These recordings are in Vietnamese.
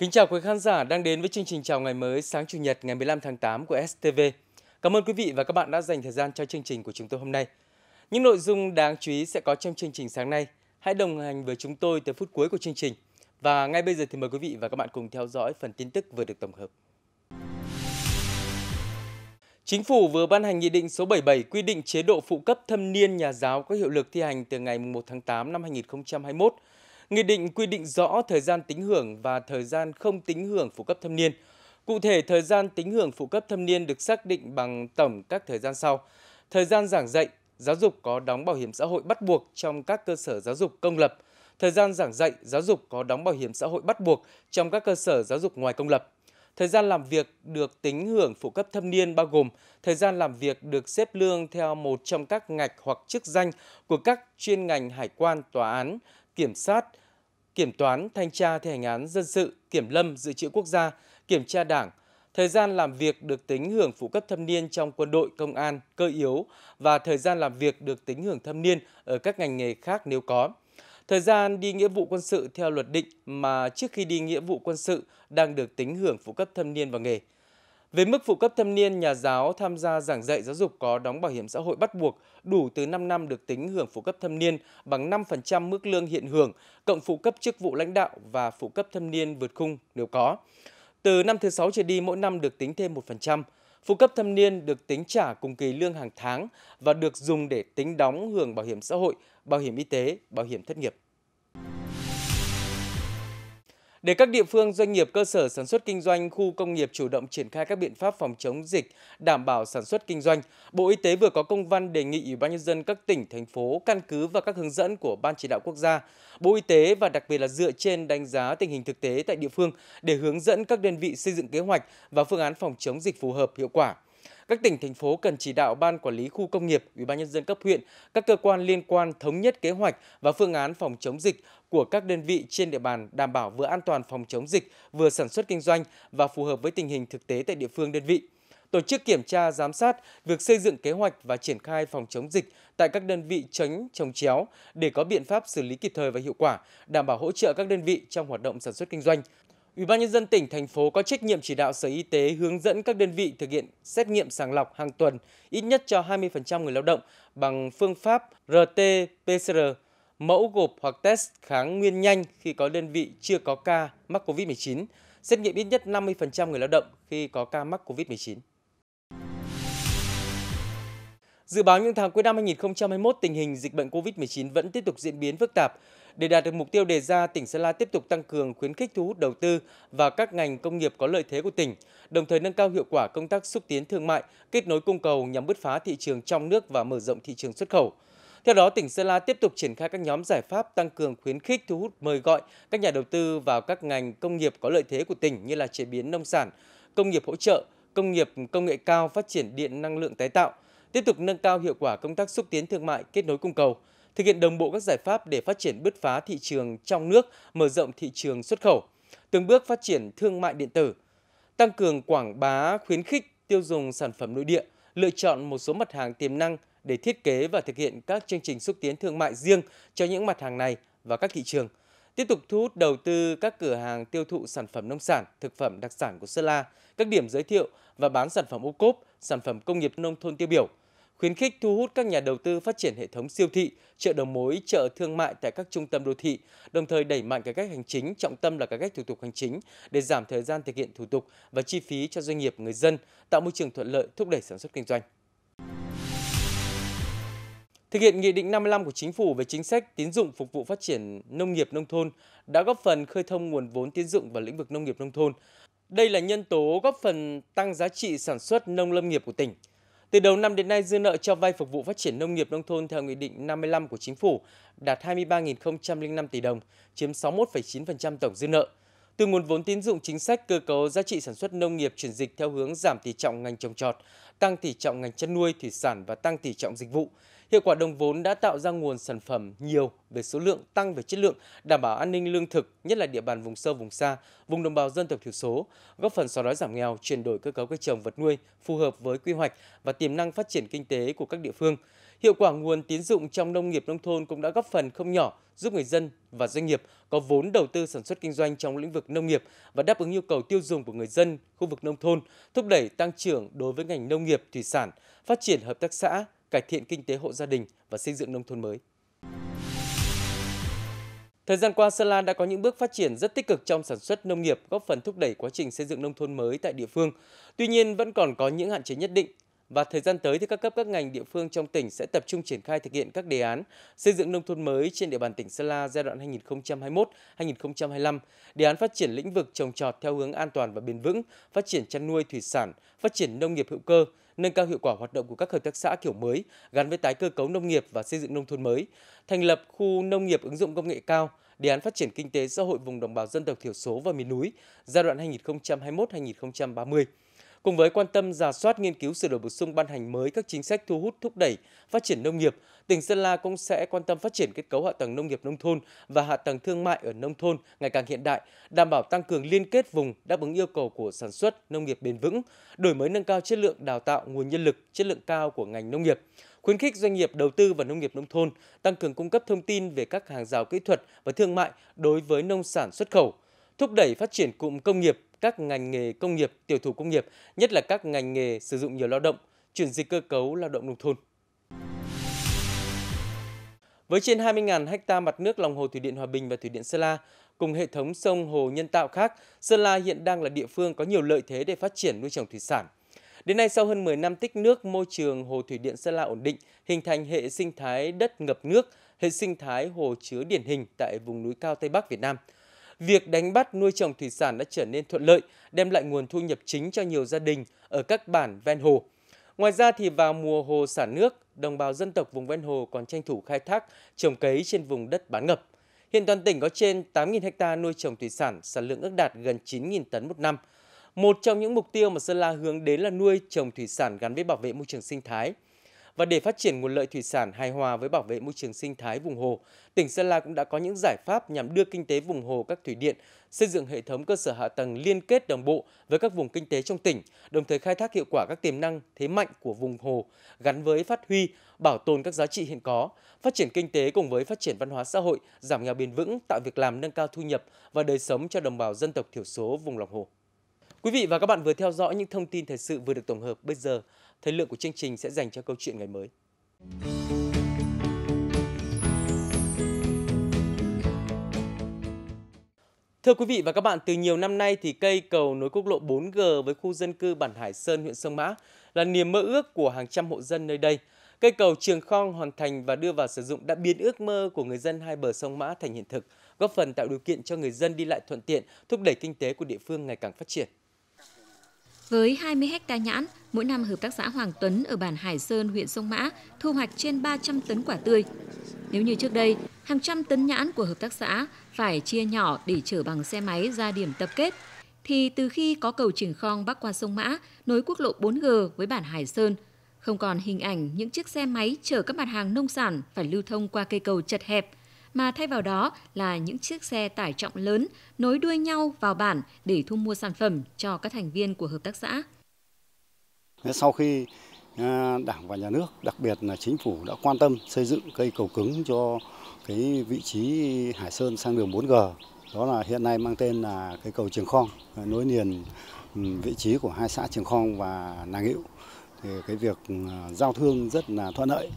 Kính chào quý khán giả đang đến với chương trình Chào ngày mới sáng Chủ nhật ngày 15 tháng 8 của STV. Cảm ơn quý vị và các bạn đã dành thời gian cho chương trình của chúng tôi hôm nay. Những nội dung đáng chú ý sẽ có trong chương trình sáng nay. Hãy đồng hành với chúng tôi tới phút cuối của chương trình. Và ngay bây giờ thì mời quý vị và các bạn cùng theo dõi phần tin tức vừa được tổng hợp. Chính phủ vừa ban hành Nghị định số 77 quy định chế độ phụ cấp thâm niên nhà giáo có hiệu lực thi hành từ ngày 1 tháng 8 năm 2021 Nghị định quy định rõ thời gian tính hưởng và thời gian không tính hưởng phụ cấp thâm niên. Cụ thể, thời gian tính hưởng phụ cấp thâm niên được xác định bằng tổng các thời gian sau. Thời gian giảng dạy, giáo dục có đóng bảo hiểm xã hội bắt buộc trong các cơ sở giáo dục công lập. Thời gian giảng dạy, giáo dục có đóng bảo hiểm xã hội bắt buộc trong các cơ sở giáo dục ngoài công lập. Thời gian làm việc được tính hưởng phụ cấp thâm niên bao gồm thời gian làm việc được xếp lương theo một trong các ngạch hoặc chức danh của các chuyên ngành hải quan, tòa án, kiểm sát, kiểm toán, thanh tra thi hành án dân sự, kiểm lâm, dự trữ quốc gia, kiểm tra đảng. Thời gian làm việc được tính hưởng phụ cấp thâm niên trong quân đội, công an, cơ yếu và thời gian làm việc được tính hưởng thâm niên ở các ngành nghề khác nếu có. Thời gian đi nghĩa vụ quân sự theo luật định mà trước khi đi nghĩa vụ quân sự đang được tính hưởng phụ cấp thâm niên vào nghề về mức phụ cấp thâm niên, nhà giáo tham gia giảng dạy giáo dục có đóng bảo hiểm xã hội bắt buộc đủ từ 5 năm được tính hưởng phụ cấp thâm niên bằng 5% mức lương hiện hưởng, cộng phụ cấp chức vụ lãnh đạo và phụ cấp thâm niên vượt khung nếu có. Từ năm thứ 6 trở đi mỗi năm được tính thêm 1%. Phụ cấp thâm niên được tính trả cùng kỳ lương hàng tháng và được dùng để tính đóng hưởng bảo hiểm xã hội, bảo hiểm y tế, bảo hiểm thất nghiệp. Để các địa phương, doanh nghiệp, cơ sở sản xuất kinh doanh, khu công nghiệp chủ động triển khai các biện pháp phòng chống dịch, đảm bảo sản xuất kinh doanh, Bộ Y tế vừa có công văn đề nghị Ủy ban nhân dân các tỉnh, thành phố căn cứ vào các hướng dẫn của Ban chỉ đạo quốc gia, Bộ Y tế và đặc biệt là dựa trên đánh giá tình hình thực tế tại địa phương để hướng dẫn các đơn vị xây dựng kế hoạch và phương án phòng chống dịch phù hợp hiệu quả. Các tỉnh thành phố cần chỉ đạo ban quản lý khu công nghiệp, ủy ban nhân dân cấp huyện, các cơ quan liên quan thống nhất kế hoạch và phương án phòng chống dịch của các đơn vị trên địa bàn đảm bảo vừa an toàn phòng chống dịch, vừa sản xuất kinh doanh và phù hợp với tình hình thực tế tại địa phương đơn vị tổ chức kiểm tra giám sát việc xây dựng kế hoạch và triển khai phòng chống dịch tại các đơn vị tránh trồng chéo để có biện pháp xử lý kịp thời và hiệu quả, đảm bảo hỗ trợ các đơn vị trong hoạt động sản xuất kinh doanh. Ủy ban nhân dân tỉnh thành phố có trách nhiệm chỉ đạo Sở Y tế hướng dẫn các đơn vị thực hiện xét nghiệm sàng lọc hàng tuần ít nhất cho 20% người lao động bằng phương pháp RT-PCR, mẫu gộp hoặc test kháng nguyên nhanh khi có đơn vị chưa có ca mắc COVID-19, xét nghiệm ít nhất 50% người lao động khi có ca mắc COVID-19. Dự báo những tháng cuối năm 2021, tình hình dịch bệnh COVID-19 vẫn tiếp tục diễn biến phức tạp. Để đạt được mục tiêu đề ra, tỉnh Sơn La tiếp tục tăng cường khuyến khích thu hút đầu tư và các ngành công nghiệp có lợi thế của tỉnh, đồng thời nâng cao hiệu quả công tác xúc tiến thương mại, kết nối cung cầu nhằm bứt phá thị trường trong nước và mở rộng thị trường xuất khẩu. Theo đó, tỉnh Sơn La tiếp tục triển khai các nhóm giải pháp tăng cường khuyến khích thu hút mời gọi các nhà đầu tư vào các ngành công nghiệp có lợi thế của tỉnh như là chế biến nông sản, công nghiệp hỗ trợ, công nghiệp công nghệ cao phát triển điện năng lượng tái tạo, tiếp tục nâng cao hiệu quả công tác xúc tiến thương mại, kết nối cung cầu, thực hiện đồng bộ các giải pháp để phát triển bứt phá thị trường trong nước, mở rộng thị trường xuất khẩu, từng bước phát triển thương mại điện tử, tăng cường quảng bá khuyến khích tiêu dùng sản phẩm nội địa, lựa chọn một số mặt hàng tiềm năng để thiết kế và thực hiện các chương trình xúc tiến thương mại riêng cho những mặt hàng này và các thị trường. Tiếp tục thu hút đầu tư các cửa hàng tiêu thụ sản phẩm nông sản, thực phẩm đặc sản của Sơn La, các điểm giới thiệu và bán sản phẩm ô cốp, sản phẩm công nghiệp nông thôn tiêu biểu – khuyến khích thu hút các nhà đầu tư phát triển hệ thống siêu thị, chợ đầu mối, chợ thương mại tại các trung tâm đô thị, đồng thời đẩy mạnh cải cách hành chính, trọng tâm là cải cách thủ tục hành chính để giảm thời gian thực hiện thủ tục và chi phí cho doanh nghiệp người dân, tạo môi trường thuận lợi thúc đẩy sản xuất kinh doanh. Thực hiện Nghị định 55 của Chính phủ về chính sách tín dụng phục vụ phát triển nông nghiệp nông thôn đã góp phần khơi thông nguồn vốn tín dụng vào lĩnh vực nông nghiệp nông thôn. Đây là nhân tố góp phần tăng giá trị sản xuất nông lâm nghiệp của tỉnh. Từ đầu năm đến nay, dư nợ cho vay phục vụ phát triển nông nghiệp nông thôn theo Nghị định 55 của Chính phủ đạt 23.005 tỷ đồng, chiếm 61,9% tổng dư nợ. Từ nguồn vốn tín dụng chính sách cơ cấu giá trị sản xuất nông nghiệp chuyển dịch theo hướng giảm tỷ trọng ngành trồng trọt, tăng tỷ trọng ngành chăn nuôi, thủy sản và tăng tỷ trọng dịch vụ. Hiệu quả đồng vốn đã tạo ra nguồn sản phẩm nhiều về số lượng tăng về chất lượng, đảm bảo an ninh lương thực, nhất là địa bàn vùng sâu vùng xa, vùng đồng bào dân tộc thiểu số, góp phần xóa đói giảm nghèo, chuyển đổi cơ cấu cây trồng vật nuôi phù hợp với quy hoạch và tiềm năng phát triển kinh tế của các địa phương. Hiệu quả nguồn tín dụng trong nông nghiệp nông thôn cũng đã góp phần không nhỏ giúp người dân và doanh nghiệp có vốn đầu tư sản xuất kinh doanh trong lĩnh vực nông nghiệp và đáp ứng nhu cầu tiêu dùng của người dân khu vực nông thôn, thúc đẩy tăng trưởng đối với ngành nông nghiệp thủy sản, phát triển hợp tác xã, cải thiện kinh tế hộ gia đình và xây dựng nông thôn mới. Thời gian qua, Sơn La đã có những bước phát triển rất tích cực trong sản xuất nông nghiệp, góp phần thúc đẩy quá trình xây dựng nông thôn mới tại địa phương. Tuy nhiên, vẫn còn có những hạn chế nhất định. Và thời gian tới thì các cấp các ngành địa phương trong tỉnh sẽ tập trung triển khai thực hiện các đề án xây dựng nông thôn mới trên địa bàn tỉnh Sơn La giai đoạn 2021-2025, đề án phát triển lĩnh vực trồng trọt theo hướng an toàn và bền vững, phát triển chăn nuôi thủy sản, phát triển nông nghiệp hữu cơ, nâng cao hiệu quả hoạt động của các hợp tác xã kiểu mới gắn với tái cơ cấu nông nghiệp và xây dựng nông thôn mới, thành lập khu nông nghiệp ứng dụng công nghệ cao, đề án phát triển kinh tế xã hội vùng đồng bào dân tộc thiểu số và miền núi giai đoạn 2021-2030. Cùng với quan tâm giả soát nghiên cứu sửa đổi bổ sung ban hành mới các chính sách thu hút thúc đẩy phát triển nông nghiệp, tỉnh Sơn La cũng sẽ quan tâm phát triển kết cấu hạ tầng nông nghiệp nông thôn và hạ tầng thương mại ở nông thôn ngày càng hiện đại, đảm bảo tăng cường liên kết vùng đáp ứng yêu cầu của sản xuất nông nghiệp bền vững, đổi mới nâng cao chất lượng đào tạo nguồn nhân lực chất lượng cao của ngành nông nghiệp khuyến khích doanh nghiệp đầu tư vào nông nghiệp nông thôn, tăng cường cung cấp thông tin về các hàng rào kỹ thuật và thương mại đối với nông sản xuất khẩu, thúc đẩy phát triển cụm công nghiệp, các ngành nghề công nghiệp, tiểu thủ công nghiệp, nhất là các ngành nghề sử dụng nhiều lao động, chuyển dịch cơ cấu lao động nông thôn. Với trên 20.000 ha mặt nước lòng hồ thủy điện Hòa Bình và thủy điện Sơn La, cùng hệ thống sông hồ nhân tạo khác, Sơn La hiện đang là địa phương có nhiều lợi thế để phát triển nuôi trồng thủy sản. Đến nay, sau hơn 10 năm tích nước, môi trường hồ thủy điện Sơn La ổn định, hình thành hệ sinh thái đất ngập nước, hệ sinh thái hồ chứa điển hình tại vùng núi cao Tây Bắc Việt Nam – việc đánh bắt nuôi trồng thủy sản đã trở nên thuận lợi, đem lại nguồn thu nhập chính cho nhiều gia đình ở các bản ven hồ. Ngoài ra thì vào mùa hồ xả nước, đồng bào dân tộc vùng ven hồ còn tranh thủ khai thác, trồng cấy trên vùng đất bán ngập. Hiện toàn tỉnh có trên 8.000 ha nuôi trồng thủy sản, sản lượng ước đạt gần 9.000 tấn một năm. Một trong những mục tiêu mà Sơn La hướng đến là nuôi trồng thủy sản gắn với bảo vệ môi trường sinh thái – và để phát triển nguồn lợi thủy sản hài hòa với bảo vệ môi trường sinh thái vùng hồ, tỉnh Sơn La cũng đã có những giải pháp nhằm đưa kinh tế vùng hồ các thủy điện, xây dựng hệ thống cơ sở hạ tầng liên kết đồng bộ với các vùng kinh tế trong tỉnh, đồng thời khai thác hiệu quả các tiềm năng, thế mạnh của vùng hồ gắn với phát huy, bảo tồn các giá trị hiện có, phát triển kinh tế cùng với phát triển văn hóa xã hội, giảm nghèo bền vững, tạo việc làm nâng cao thu nhập và đời sống cho đồng bào dân tộc thiểu số vùng lòng hồ. Quý vị và các bạn vừa theo dõi những thông tin thời sự vừa được tổng hợp bây giờ. Thời lượng của chương trình sẽ dành cho câu chuyện ngày mới. Thưa quý vị và các bạn, từ nhiều năm nay thì cây cầu nối quốc lộ 4G với khu dân cư bản Hải Sơn, huyện Sông Mã là niềm mơ ước của hàng trăm hộ dân nơi đây. Cây cầu Trường Khong hoàn thành và đưa vào sử dụng đã biến ước mơ của người dân hai bờ sông Mã thành hiện thực, góp phần tạo điều kiện cho người dân đi lại thuận tiện, thúc đẩy kinh tế của địa phương ngày càng phát triển. Với 20 hecta nhãn, mỗi năm hợp tác xã Hoàng Tuấn ở bản Hải Sơn, huyện Sông Mã thu hoạch trên 300 tấn quả tươi. Nếu như trước đây, hàng trăm tấn nhãn của hợp tác xã phải chia nhỏ để chở bằng xe máy ra điểm tập kết, thì từ khi có cầu Trường Khong bắc qua sông Mã, nối quốc lộ 4G với bản Hải Sơn, không còn hình ảnh những chiếc xe máy chở các mặt hàng nông sản phải lưu thông qua cây cầu chật hẹp, mà thay vào đó là những chiếc xe tải trọng lớn nối đuôi nhau vào bản để thu mua sản phẩm cho các thành viên của hợp tác xã. Sau khi à, Đảng và Nhà nước, đặc biệt là Chính phủ đã quan tâm xây dựng cây cầu cứng cho cái vị trí Hải Sơn sang đường 4G. Đó là hiện nay mang tên là cây cầu Trường Khong, nối liền ừ, vị trí của hai xã Trường Khong và Nàng Hữu. Thì cái việc ừ, giao thương rất là thuận lợi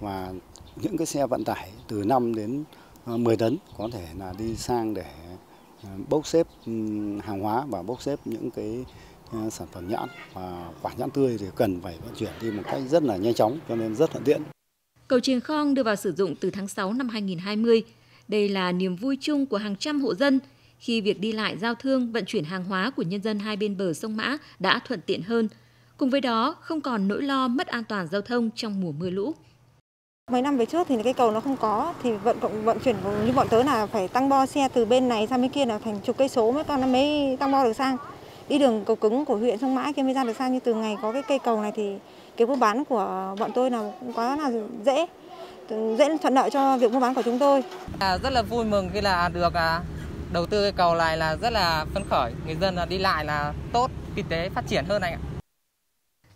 và những cái xe vận tải từ 5 đến 10 ờ, tấn có thể là đi sang để ờ, bốc xếp hàng hóa và bốc xếp những cái ờ, sản phẩm nhãn và quả nhãn tươi thì cần phải vận chuyển đi một cách rất là nhanh chóng cho nên rất thuận tiện. Cầu Triềng Khong đưa vào sử dụng từ tháng 6 năm 2020. Đây là niềm vui chung của hàng trăm hộ dân khi việc đi lại giao thương vận chuyển hàng hóa của nhân dân hai bên bờ sông Mã đã thuận tiện hơn. Cùng với đó, không còn nỗi lo mất an toàn giao thông trong mùa mưa lũ. Mấy năm về trước thì cái cầu nó không có thì vận cộng vận chuyển như bọn tớ là phải tăng bo xe từ bên này sang bên kia là thành chục cây số mới con nó mới tăng bo được sang. Đi đường cầu cứng của huyện sông Mã kia mới ra được sang như từ ngày có cái cây cầu này thì cái mua bán của bọn tôi là cũng quá là dễ dễ thuận lợi cho việc mua bán của chúng tôi. À, rất là vui mừng khi là được à, đầu tư cây cầu này là rất là phấn khởi, người dân là đi lại là tốt, kinh tế phát triển hơn anh ạ.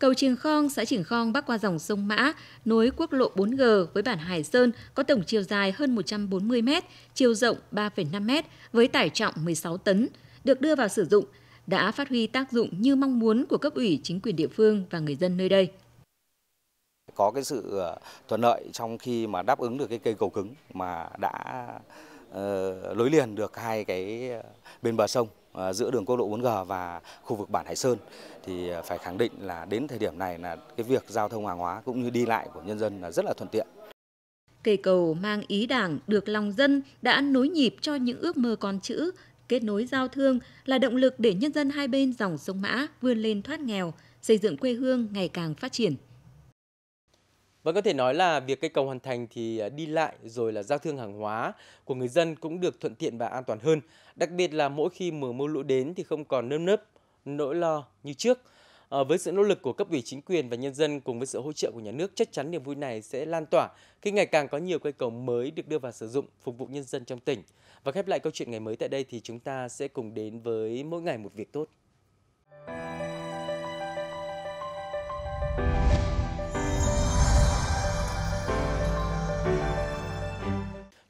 Cầu Trường Khong, xã Trường Khong bắc qua dòng sông Mã, nối quốc lộ 4G với bản Hải Sơn có tổng chiều dài hơn 140 m, chiều rộng 3,5 m với tải trọng 16 tấn, được đưa vào sử dụng đã phát huy tác dụng như mong muốn của cấp ủy chính quyền địa phương và người dân nơi đây có cái sự ờ, thuận lợi trong khi mà đáp ứng được cái cây cầu cứng mà đã uh, lối liền được hai cái ờ, bên bờ sông Ờ, giữa đường quốc lộ 4G và khu vực bản Hải Sơn thì ờ, phải khẳng định là đến thời điểm này là cái việc giao thông hàng hóa cũng như đi lại của nhân dân là rất là thuận tiện. Cây cầu mang ý đảng được lòng dân đã nối nhịp cho những ước mơ con chữ, kết nối giao thương là động lực để nhân dân hai bên dòng sông Mã vươn lên thoát nghèo, xây dựng quê hương ngày càng phát triển. Và vâng, có thể nói là việc cây cầu hoàn thành thì à, đi lại rồi là giao thương hàng hóa của người dân cũng được thuận tiện và an toàn hơn. Đặc biệt là mỗi khi mùa mưa lũ đến thì không còn nơm nớp, nỗi lo như trước. À, với sự nỗ lực của cấp ủy chính quyền và nhân dân cùng với sự hỗ trợ của nhà nước, chắc chắn niềm vui này sẽ lan tỏa khi ngày càng có nhiều cây cầu mới được đưa vào sử dụng phục vụ nhân dân trong tỉnh. Và khép lại câu chuyện ngày mới tại đây thì chúng ta sẽ cùng đến với mỗi ngày một việc tốt.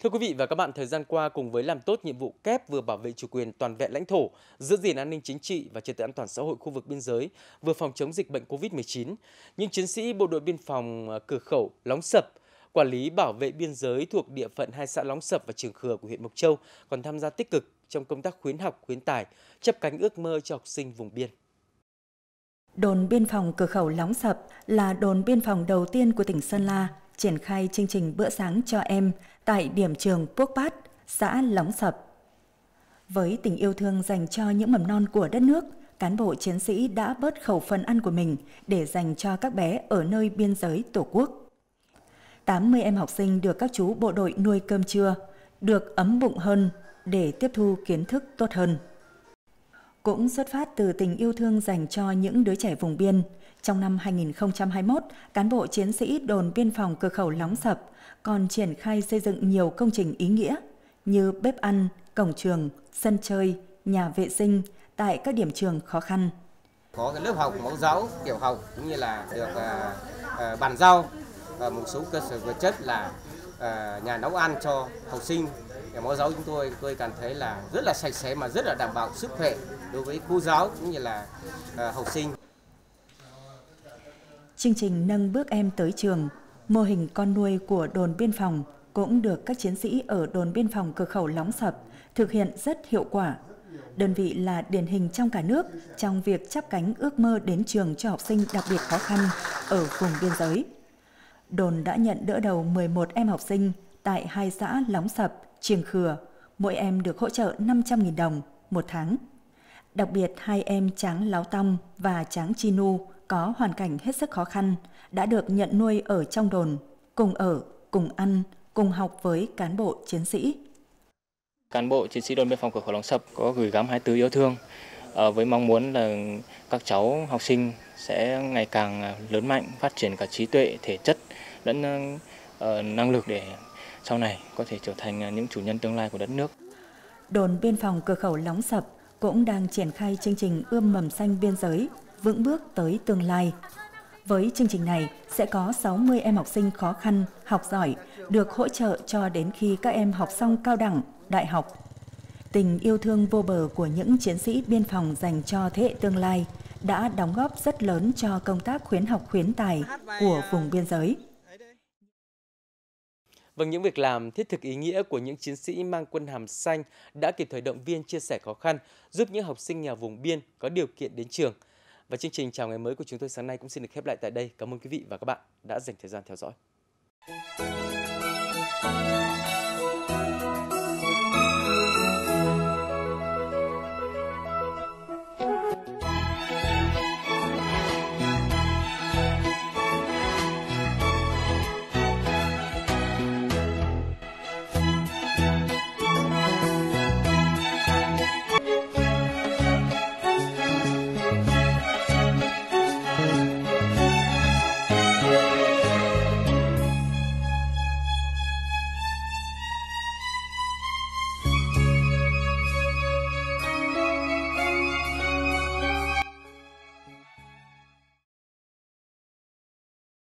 Thưa quý vị và các bạn, thời gian qua cùng với làm tốt nhiệm vụ kép vừa bảo vệ chủ quyền toàn vẹn lãnh thổ, giữ gìn an ninh chính trị và trật tự an toàn xã hội khu vực biên giới, vừa phòng chống dịch bệnh COVID-19, những chiến sĩ bộ đội biên phòng à, cửa khẩu Lóng Sập quản lý bảo vệ biên giới thuộc địa phận hai xã Lóng Sập và Trường Khừa của huyện Mộc Châu còn tham gia tích cực trong công tác khuyến học, khuyến tài, chấp cánh ước mơ cho học sinh vùng biên. Đồn biên phòng cửa khẩu Lóng Sập là đồn biên phòng đầu tiên của tỉnh Sơn La triển khai chương trình bữa sáng cho em tại điểm trường Quốc Bát, xã Lóng Sập. Với tình yêu thương dành cho những mầm non của đất nước, cán bộ chiến sĩ đã bớt khẩu phần ăn của mình để dành cho các bé ở nơi biên giới Tổ quốc. 80 em học sinh được các chú bộ đội nuôi cơm trưa, được ấm bụng hơn để tiếp thu kiến thức tốt hơn cũng xuất phát từ tình yêu thương dành cho những đứa trẻ vùng biên. Trong năm 2021, cán bộ chiến sĩ đồn biên phòng cửa khẩu Lóng Sập còn triển khai xây dựng nhiều công trình ý nghĩa như bếp ăn, cổng trường, sân chơi, nhà vệ sinh tại các điểm trường khó khăn. Có cái lớp học mẫu giáo, tiểu học cũng như là được uh, uh, bàn giao uh, một số cơ sở vật chất là uh, nhà nấu ăn cho học sinh nhà mẫu giáo chúng tôi tôi cảm thấy là rất là sạch sẽ mà rất là đảm bảo sức khỏe đối với cô giáo cũng như là ờ, học sinh. Chương trình nâng bước em tới trường, mô hình con nuôi của đồn biên phòng cũng được các chiến sĩ ở đồn biên phòng cửa khẩu Lóng Sập thực hiện rất hiệu quả. Đơn vị là điển hình trong cả nước trong việc chắp cánh ước mơ đến trường cho học sinh đặc biệt khó khăn ở vùng biên giới. Đồn đã nhận đỡ đầu 11 em học sinh tại hai xã Lóng Sập, Triềng Khừa, mỗi em được hỗ trợ 500.000 đồng một tháng. Đặc biệt hai em Tráng Láo Tong và Tráng Chi Nu có hoàn cảnh hết sức khó khăn, đã được nhận nuôi ở trong đồn, cùng ở, cùng ăn, cùng học với cán bộ chiến sĩ. Cán bộ chiến sĩ đồn biên phòng cửa khẩu Long Sập có gửi gắm hai tứ yêu thương ờ, với mong muốn là các cháu học sinh sẽ ngày càng lớn mạnh, phát triển cả trí tuệ, thể chất lẫn ờ, năng lực để sau này có thể trở thành à, những chủ nhân tương lai của đất nước. Đồn biên phòng cửa khẩu Lóng Sập cũng đang triển khai chương trình ươm mầm xanh biên giới, vững bước tới tương lai. Với chương trình này sẽ có 60 em học sinh khó khăn, học giỏi được hỗ trợ cho đến khi các em học xong cao đẳng, đại học. Tình yêu thương vô bờ của những chiến sĩ biên phòng dành cho thế hệ tương lai đã đóng góp rất lớn cho công tác khuyến học khuyến tài của vùng biên giới. Vâng, những việc làm thiết thực ý nghĩa của những chiến sĩ mang quân hàm xanh đã kịp thời động viên chia sẻ khó khăn, giúp những học sinh nghèo vùng biên có điều kiện đến trường. Và chương trình Chào ngày mới của chúng tôi sáng nay cũng xin được khép lại tại đây. Cảm ơn quý vị và các bạn đã dành thời gian theo dõi.